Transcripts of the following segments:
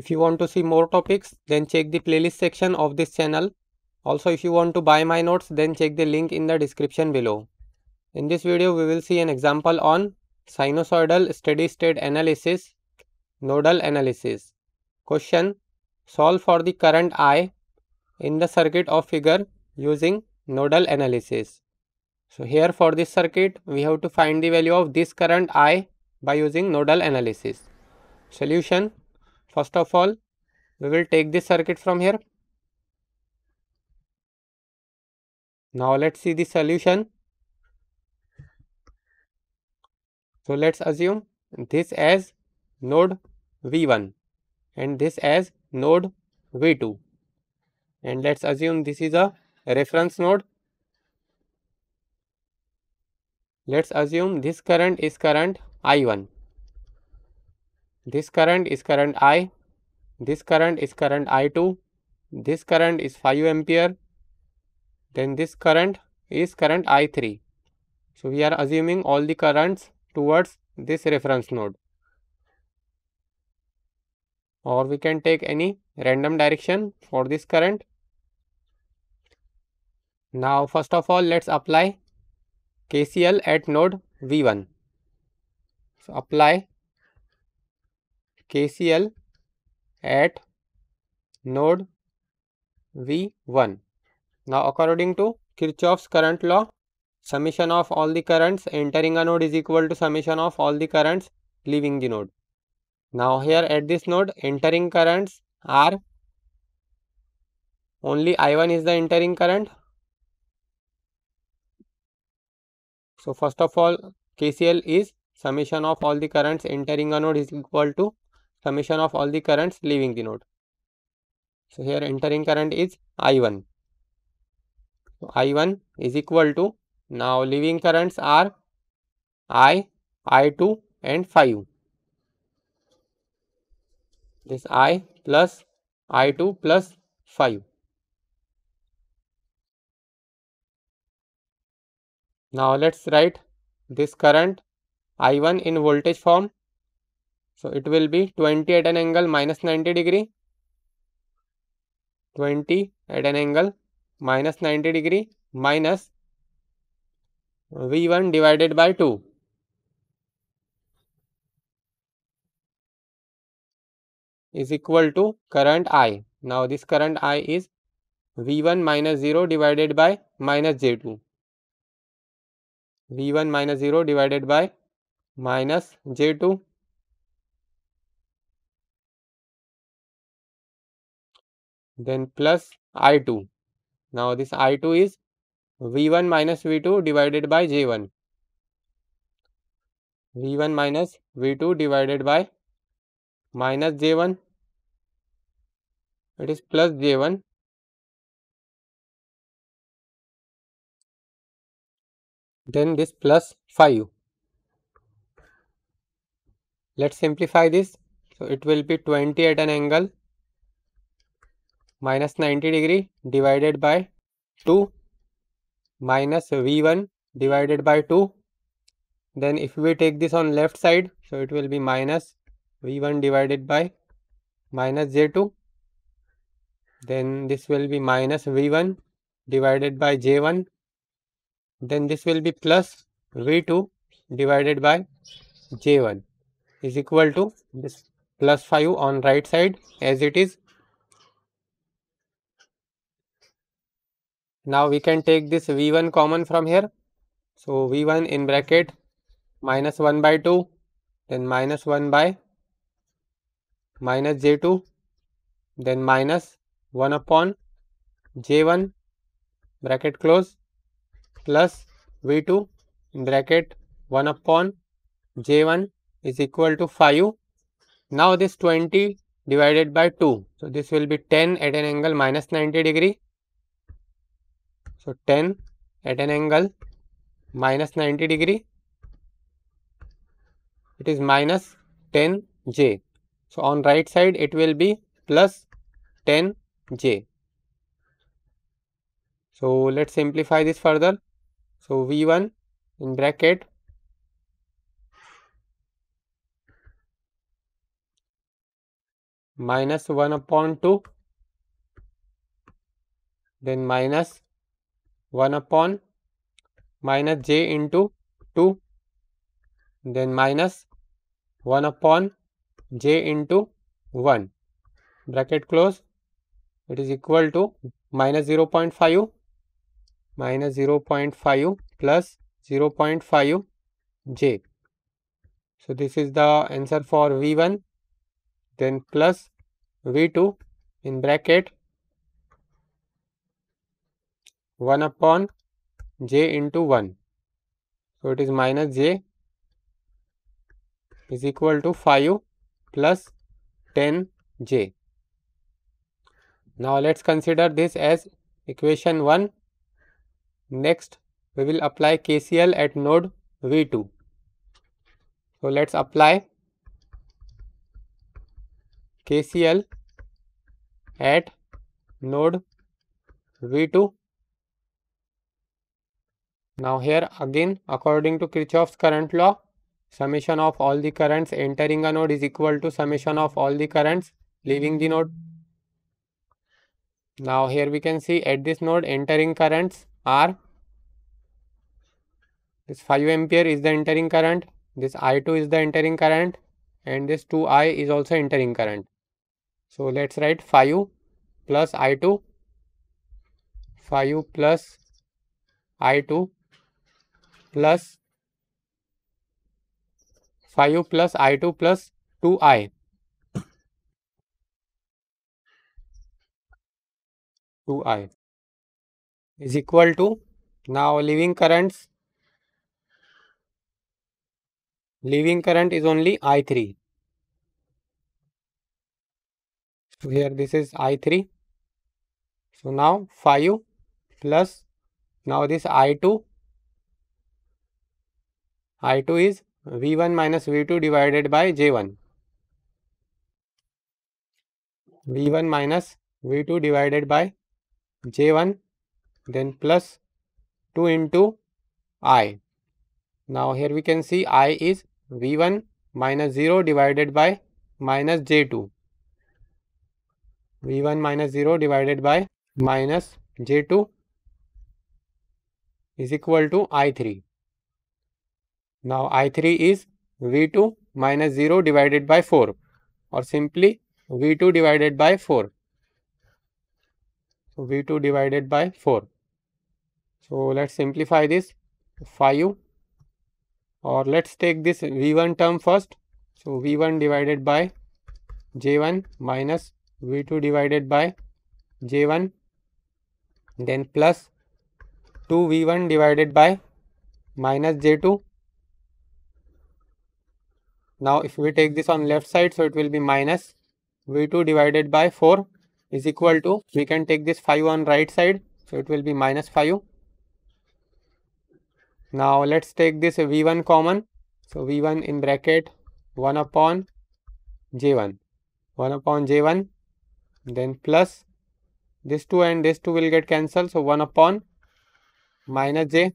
If you want to see more topics, then check the playlist section of this channel. Also, if you want to buy my notes, then check the link in the description below. In this video, we will see an example on sinusoidal steady state analysis, nodal analysis. Question, solve for the current I in the circuit of figure using nodal analysis. So here for this circuit, we have to find the value of this current I by using nodal analysis. Solution, First of all, we will take this circuit from here. Now, let us see the solution. So, let us assume this as node V1 and this as node V2 and let us assume this is a reference node. Let us assume this current is current I1. This current is current I this current is current i2 this current is 5 ampere then this current is current i3 so we are assuming all the currents towards this reference node or we can take any random direction for this current now first of all let's apply kcl at node v1 so apply kcl at node V1. Now according to Kirchhoff's current law, summation of all the currents entering a node is equal to summation of all the currents leaving the node. Now here at this node entering currents are only I1 is the entering current. So first of all KCL is summation of all the currents entering a node is equal to summation of all the currents leaving the node. So here entering current is I1. So I1 is equal to now leaving currents are I, I2 and 5. This I plus I2 plus 5. Now let's write this current I1 in voltage form so it will be 20 at an angle minus 90 degree, 20 at an angle minus 90 degree minus V1 divided by 2. is equal to current I. Now, this current I is V1 minus 0 divided by minus J2. V1 minus 0 divided by minus J2 then plus I2. Now this I2 is V1 minus V2 divided by J1. V1 minus V2 divided by minus J1. It is plus J1 then this plus 5. Let us simplify this. So, it will be 20 at an angle minus 90 degree divided by 2 minus V1 divided by 2. Then if we take this on left side, so it will be minus V1 divided by minus J2. Then this will be minus V1 divided by J1. Then this will be plus V2 divided by J1 is equal to this plus 5 on right side as it is Now we can take this V1 common from here. So V1 in bracket minus 1 by 2 then minus 1 by minus J2 then minus 1 upon J1 bracket close plus V2 in bracket 1 upon J1 is equal to 5. Now this 20 divided by 2. So this will be 10 at an angle minus 90 degree so 10 at an angle minus 90 degree it is minus 10 j. So on right side it will be plus 10 j. So let's simplify this further. So V1 in bracket minus 1 upon 2 then minus 1 upon minus j into 2 then minus 1 upon j into 1 bracket close it is equal to minus 0 0.5 minus 0 0.5 plus 0 0.5 j. So, this is the answer for V1 then plus V2 in bracket 1 upon j into 1. So, it is minus j is equal to 5 plus 10 j. Now, let us consider this as equation 1. Next, we will apply KCL at node V2. So, let us apply KCL at node V2 now here again according to Kirchhoff's current law summation of all the currents entering a node is equal to summation of all the currents leaving the node. Now here we can see at this node entering currents are this 5 ampere is the entering current, this I2 is the entering current and this 2I is also entering current. So let's write 5 plus I2, 5 plus I2 plus five plus I two plus two I two I is equal to now leaving currents leaving current is only i3 so here this is i3 so now 5 plus now this i2 I2 is V1 minus V2 divided by J1. V1 minus V2 divided by J1 then plus 2 into I. Now here we can see I is V1 minus 0 divided by minus J2. V1 minus 0 divided by minus J2 is equal to I3. Now I3 is V2 minus 0 divided by 4 or simply V2 divided by 4. So, V2 divided by 4. So, let us simplify this 5 or let us take this V1 term first. So, V1 divided by J1 minus V2 divided by J1 then plus 2 V1 divided by minus J2 now if we take this on left side, so it will be minus V2 divided by 4 is equal to, we can take this 5 on right side, so it will be minus 5. Now let's take this V1 common, so V1 in bracket 1 upon J1, 1 upon J1, then plus this 2 and this 2 will get cancelled, so 1 upon minus J,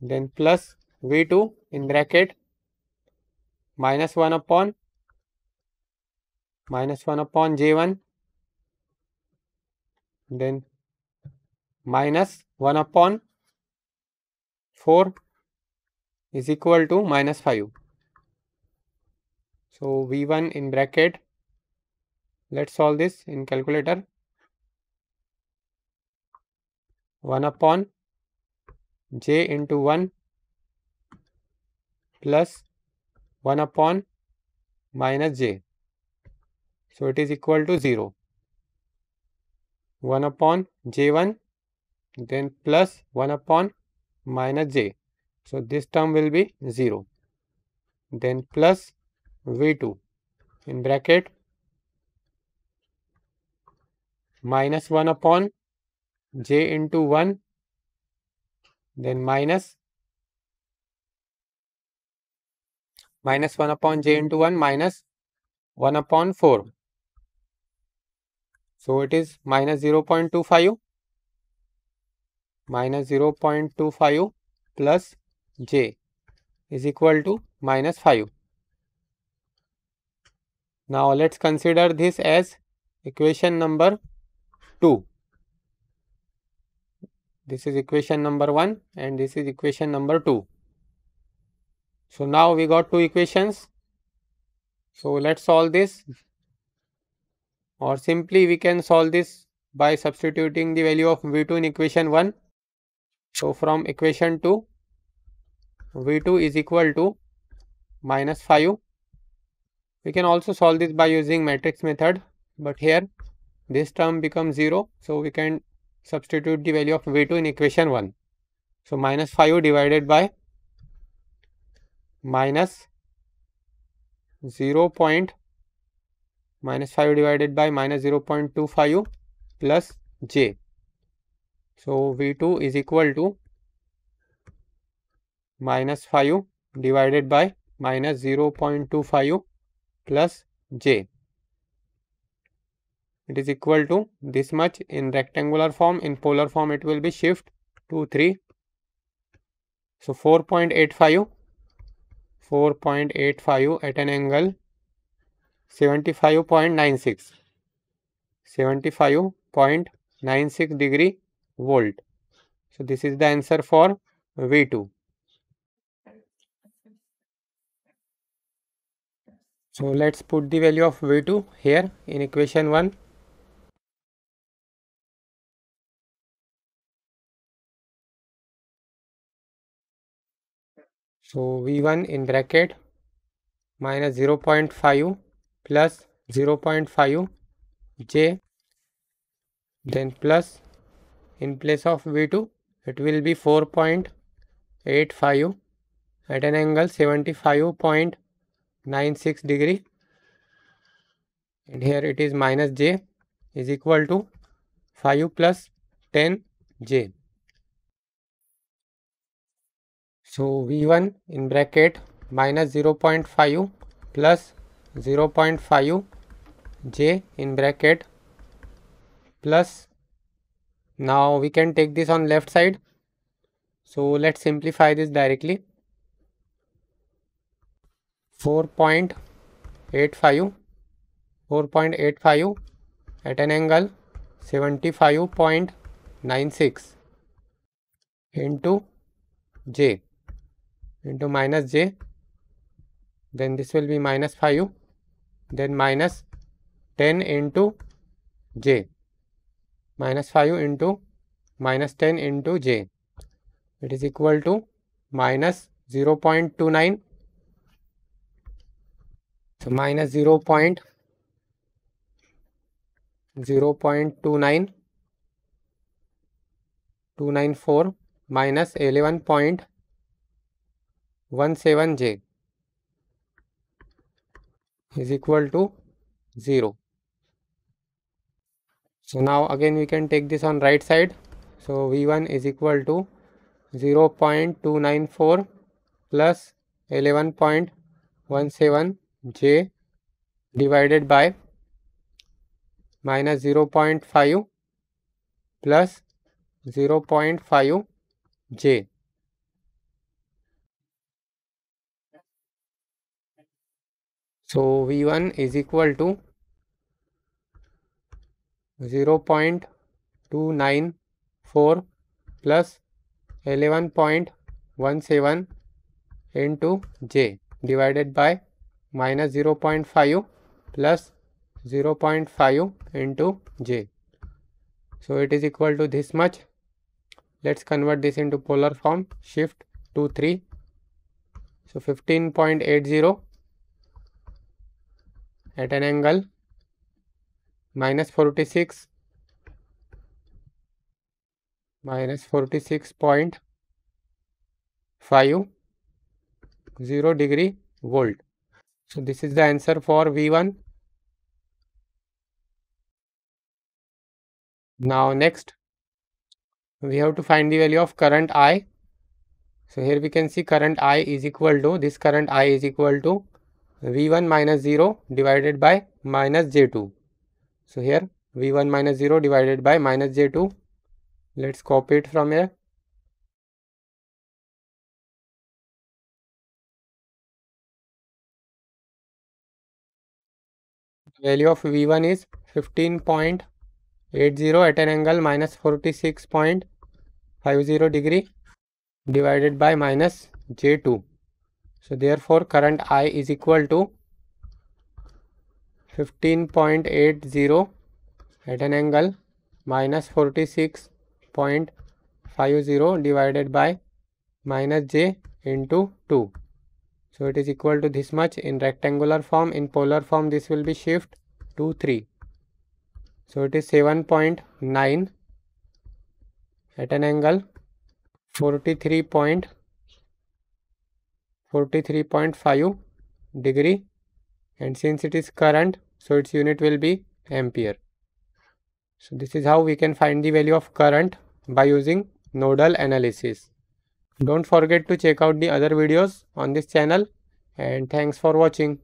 then plus V2 in bracket minus 1 upon minus 1 upon J1 then minus 1 upon 4 is equal to minus 5. So, V1 in bracket let us solve this in calculator 1 upon j into 1 plus 1 upon minus j. So, it is equal to 0. 1 upon j1 then plus 1 upon minus j. So, this term will be 0. Then plus v2 in bracket minus 1 upon j into 1 then minus minus 1 upon j into 1 minus 1 upon 4. So, it is minus 0 0.25 minus 0 0.25 plus j is equal to minus 5. Now, let us consider this as equation number 2. This is equation number 1 and this is equation number 2. So, now we got two equations. So, let us solve this or simply we can solve this by substituting the value of V2 in equation 1. So, from equation 2 V2 is equal to minus 5. We can also solve this by using matrix method, but here this term becomes 0. So, we can substitute the value of V2 in equation 1. So, minus 5 divided by minus 0 point minus 5 divided by minus 0 0.25 plus j. So, V2 is equal to minus 5 divided by minus 0 0.25 plus j. It is equal to this much in rectangular form, in polar form it will be shift 2, 3. So, 4.85 4.85 at an angle 75.96 75.96 degree volt. So, this is the answer for V2. So, let us put the value of V2 here in equation 1. So, V1 in bracket minus 0 0.5 plus 0 0.5 J then plus in place of V2 it will be 4.85 at an angle 75.96 degree and here it is minus J is equal to 5 plus 10 J So V1 in bracket minus 0.5 plus 0.5 J in bracket plus now we can take this on left side. So let's simplify this directly. 4.85 4.85 at an angle 75.96 into J into minus j then this will be minus 5 then minus 10 into j minus 5 into minus 10 into j it is equal to minus 0 0.29 so minus 0 0.29 294 minus 11 point 17j is equal to 0 so now again we can take this on right side so v1 is equal to 0 0.294 plus 11.17j divided by minus 0 0.5 plus 0 0.5 j So, V1 is equal to 0 0.294 plus 11.17 into J divided by minus 0 0.5 plus 0 0.5 into J. So, it is equal to this much. Let us convert this into polar form shift 2 3. So, 15.80 at an angle minus 46 minus 46.50 degree volt. So, this is the answer for V1. Now, next we have to find the value of current I. So, here we can see current I is equal to this current I is equal to v1 minus 0 divided by minus j2. So, here v1 minus 0 divided by minus j2. Let's copy it from here. value of V1 is 15.80 at an angle minus 46.50 degree divided by minus J2. So therefore current I is equal to 15.80 at an angle minus 46.50 divided by minus j into 2. So it is equal to this much in rectangular form. In polar form this will be shift two 3. So it is 7.9 at an angle 43.50 43.5 degree and since it is current so its unit will be ampere so this is how we can find the value of current by using nodal analysis don't forget to check out the other videos on this channel and thanks for watching